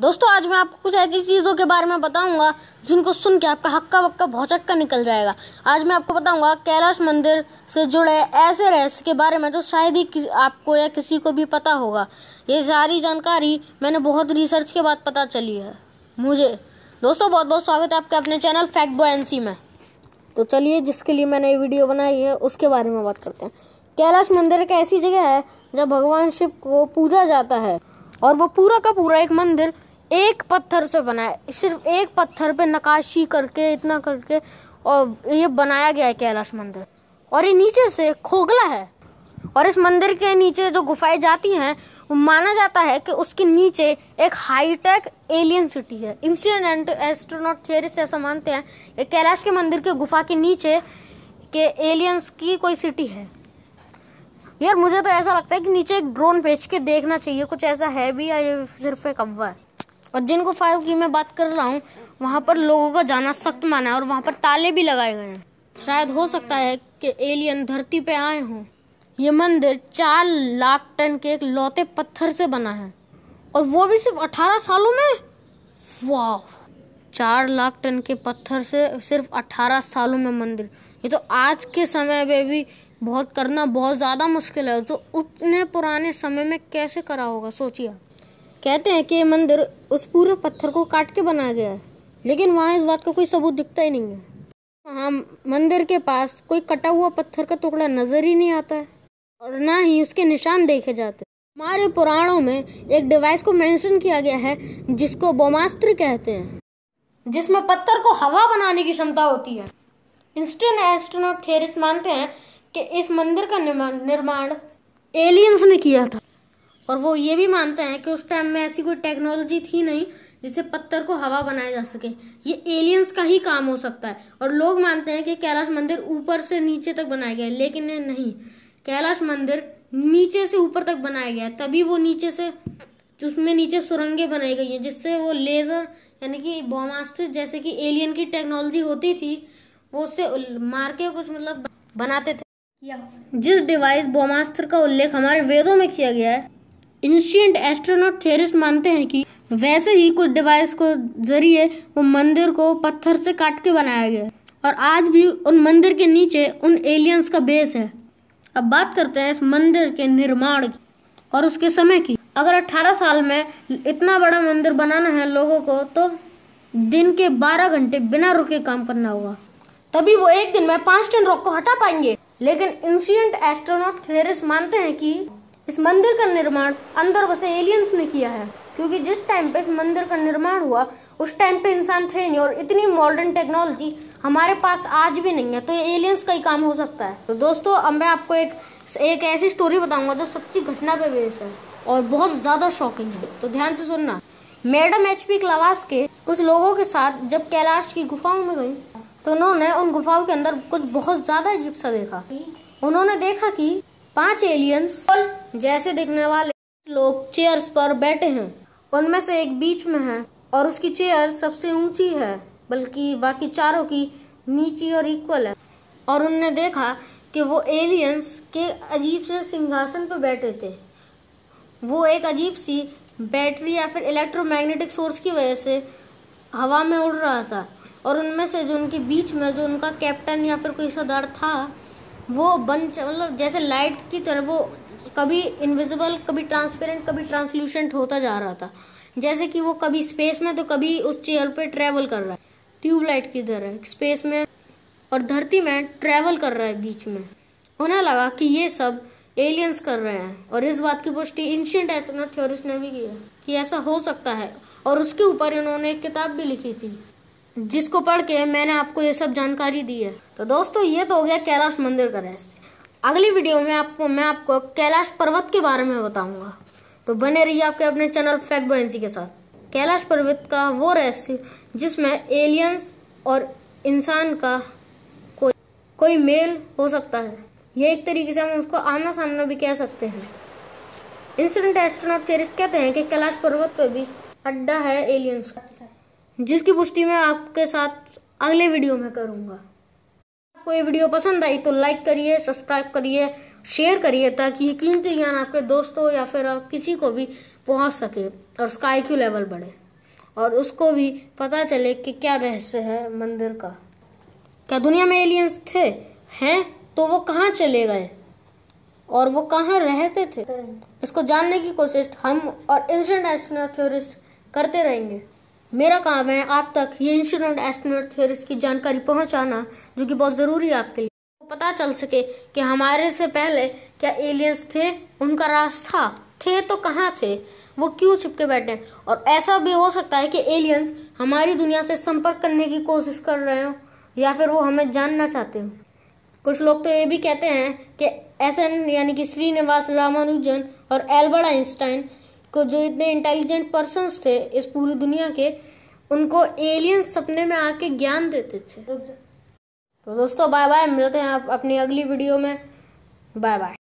दोस्तों आज मैं आपको कुछ ऐसी चीज़ों के बारे में बताऊंगा जिनको सुन के आपका हक्का बक्का भौचक्का निकल जाएगा आज मैं आपको बताऊंगा कैलाश मंदिर से जुड़े ऐसे रहस्य के बारे में जो शायद ही आपको या किसी को भी पता होगा ये सारी जानकारी मैंने बहुत रिसर्च के बाद पता चली है मुझे दोस्तों बहुत बहुत स्वागत है आपके अपने चैनल फैक्ट बॉयसी में तो चलिए जिसके लिए मैंने ये वीडियो बनाई है उसके बारे में बात करते हैं कैलाश मंदिर एक ऐसी जगह है जहाँ भगवान शिव को पूजा जाता है और वो पूरा का पूरा एक मंदिर एक पत्थर से बनाया सिर्फ एक पत्थर पे नकाशी करके इतना करके और ये बनाया गया है कैलाश मंदिर और ये नीचे से खोखला है और इस मंदिर के नीचे जो गुफाएं जाती हैं वो माना जाता है कि उसके नीचे एक हाईटेक एलियन सिटी है इंसिडेंट एस्ट्रोनॉट थियरिस्ट ऐसा मानते हैं कि कैलाश के मंदिर के गुफा के नीचे के एलियंस की कोई सिटी है यार मुझे तो ऐसा लगता है कि नीचे एक ड्रोन भेज के देखना चाहिए कुछ ऐसा है भी या ये सिर्फ एक अव्वा है और जिनको फाइव की मैं बात कर रहा हूँ वहाँ पर लोगों का जाना सख्त माना है और वहाँ पर ताले भी लगाए गए हैं शायद हो सकता है कि एलियन धरती पे आए हों ये मंदिर चार लाख टन के एक लौते पत्थर से बना है और वो भी सिर्फ अठारह सालों में वाह चार लाख टन के पत्थर से सिर्फ अठारह सालों में मंदिर ये तो आज के समय में भी बहुत करना बहुत ज़्यादा मुश्किल है तो उतने पुराने समय में कैसे करा होगा सोचिए आप कहते हैं कि ये मंदिर उस पूरे पत्थर को काट के बनाया गया है लेकिन वहाँ इस बात का कोई सबूत दिखता ही नहीं है वहाँ मंदिर के पास कोई कटा हुआ पत्थर का टुकड़ा नजर ही नहीं आता है और ना ही उसके निशान देखे जाते हमारे पुराणों में एक डिवाइस को मेंशन किया गया है जिसको बोमास्त्र कहते हैं जिसमें पत्थर को हवा बनाने की क्षमता होती है इंस्टेंट एस्ट्रोनॉट थे मानते हैं कि इस मंदिर का निर्माण एलियंस ने किया था और वो ये भी मानते हैं कि उस टाइम में ऐसी कोई टेक्नोलॉजी थी नहीं जिसे पत्थर को हवा बनाया जा सके ये एलियंस का ही काम हो सकता है और लोग मानते हैं कि कैलाश मंदिर ऊपर से नीचे तक बनाया गया है लेकिन नहीं कैलाश मंदिर नीचे से ऊपर तक बनाया गया है तभी वो नीचे से उसमें नीचे सुरंगें बनाई गई हैं जिससे वो लेज़र यानी कि बॉमास्टर जैसे कि एलियन की टेक्नोलॉजी होती थी वो उससे मार के कुछ मतलब बनाते थे या जिस डिवाइस बॉमास्टर का उल्लेख हमारे वेदों में किया गया है इंशियंट एस्ट्रोनॉट थेरिस्ट मानते हैं कि वैसे ही कुछ डिवाइस को जरिए वो मंदिर को पत्थर से काट के बनाया गया और आज भी उन मंदिर के नीचे उन एलियंस का बेस है अब बात करते हैं इस मंदिर के निर्माण की और उसके समय की अगर 18 साल में इतना बड़ा मंदिर बनाना है लोगों को तो दिन के 12 घंटे बिना रुके काम करना होगा तभी वो एक दिन में पांच टन रॉक को हटा पाएंगे लेकिन इंसियंट एस्ट्रोनॉट थे मानते हैं कि इस मंदिर का निर्माण अंदर बसे एलियंस ने किया है क्योंकि जिस टाइम पे इस मंदिर का निर्माण हुआ उस टाइम पे इंसान थे नहीं और इतनी मॉडर्न टेक्नोलॉजी हमारे पास आज भी नहीं है तो ये एलियंस का ही काम हो सकता है तो दोस्तों अब मैं आपको एक एक ऐसी स्टोरी बताऊंगा जो सच्ची घटना पे बेस है और बहुत ज़्यादा शॉकिंग है तो ध्यान से सुनना मैडम एच पी क्लावास के कुछ लोगों के साथ जब कैलाश की गुफाओं में गई तो उन्होंने उन गुफाओं के अंदर कुछ बहुत ज़्यादा अजीब सा देखा उन्होंने देखा कि पांच एलियंस जैसे दिखने वाले लोग चेयर्स पर बैठे हैं उनमें से एक बीच में है और उसकी चेयर सबसे ऊंची है बल्कि बाकी चारों की नीची और इक्वल है और उनने देखा कि वो एलियंस के अजीब से सिंहासन पर बैठे थे वो एक अजीब सी बैटरी या फिर इलेक्ट्रोमैग्नेटिक सोर्स की वजह से हवा में उड़ रहा था और उनमें से जो उनके बीच में जो उनका कैप्टन या फिर कोई सरदार था वो बन मतलब जैसे लाइट की तरह वो कभी इनविजिबल कभी ट्रांसपेरेंट कभी ट्रांसल्यूशेंट होता जा रहा था जैसे कि वो कभी स्पेस में तो कभी उस चेयर पे ट्रैवल कर रहा है ट्यूबलाइट की तरह स्पेस में और धरती में ट्रैवल कर रहा है बीच में उन्हें लगा कि ये सब एलियंस कर रहे हैं और इस बात की पुष्टि एंशियंट एस्ट्रोनॉट थ्योरिस्ट ने भी की कि ऐसा हो सकता है और उसके ऊपर इन्होंने एक किताब भी लिखी थी जिसको पढ़ के मैंने आपको ये सब जानकारी दी है तो दोस्तों ये तो हो गया कैलाश मंदिर का रहस्य अगली वीडियो में आपको मैं आपको कैलाश पर्वत के बारे में बताऊंगा तो बने रहिए आपके अपने चैनल फैक्ट बोएंसी के साथ कैलाश पर्वत का वो रहस्य जिसमें एलियंस और इंसान का कोई कोई मेल हो सकता है यह एक तरीके से हम उसको आमना सामना भी कह सकते हैं इंसिडेंट एस्ट्रोनॉट थे कहते हैं कि कैलाश पर्वत पर भी अड्डा है एलियंस का जिसकी पुष्टि मैं आपके साथ अगले वीडियो में करूँगा आपको ये वीडियो पसंद आई तो लाइक करिए सब्सक्राइब करिए शेयर करिए ताकि ये कीमती ज्ञान आपके दोस्तों या फिर किसी को भी पहुँच सके और उसका आई क्यू लेवल बढ़े और उसको भी पता चले कि क्या रहस्य है मंदिर का क्या दुनिया में एलियंस थे हैं तो वो कहाँ चले गए और वो कहाँ रहते थे इसको जानने की कोशिश हम और एस्ट्रोनॉट थ्योरिस्ट करते रहेंगे मेरा काम है आप तक ये इंश्योरेंट एस्टिमेट थ्योरीज की जानकारी पहुंचाना जो कि बहुत ज़रूरी है आपके लिए तो पता चल सके कि हमारे से पहले क्या एलियंस थे उनका राज था थे तो कहाँ थे वो क्यों छिपके बैठे हैं और ऐसा भी हो सकता है कि एलियंस हमारी दुनिया से संपर्क करने की कोशिश कर रहे हो या फिर वो हमें जानना चाहते हो कुछ लोग तो ये भी कहते हैं कि एस एन यानी कि श्रीनिवास रामानुजन और एल्बर्ट आइंस्टाइन को जो इतने इंटेलिजेंट पर्सनस थे इस पूरी दुनिया के उनको एलियंस सपने में आके ज्ञान देते थे तो दोस्तों बाय बाय मिलते हैं आप अपनी अगली वीडियो में बाय बाय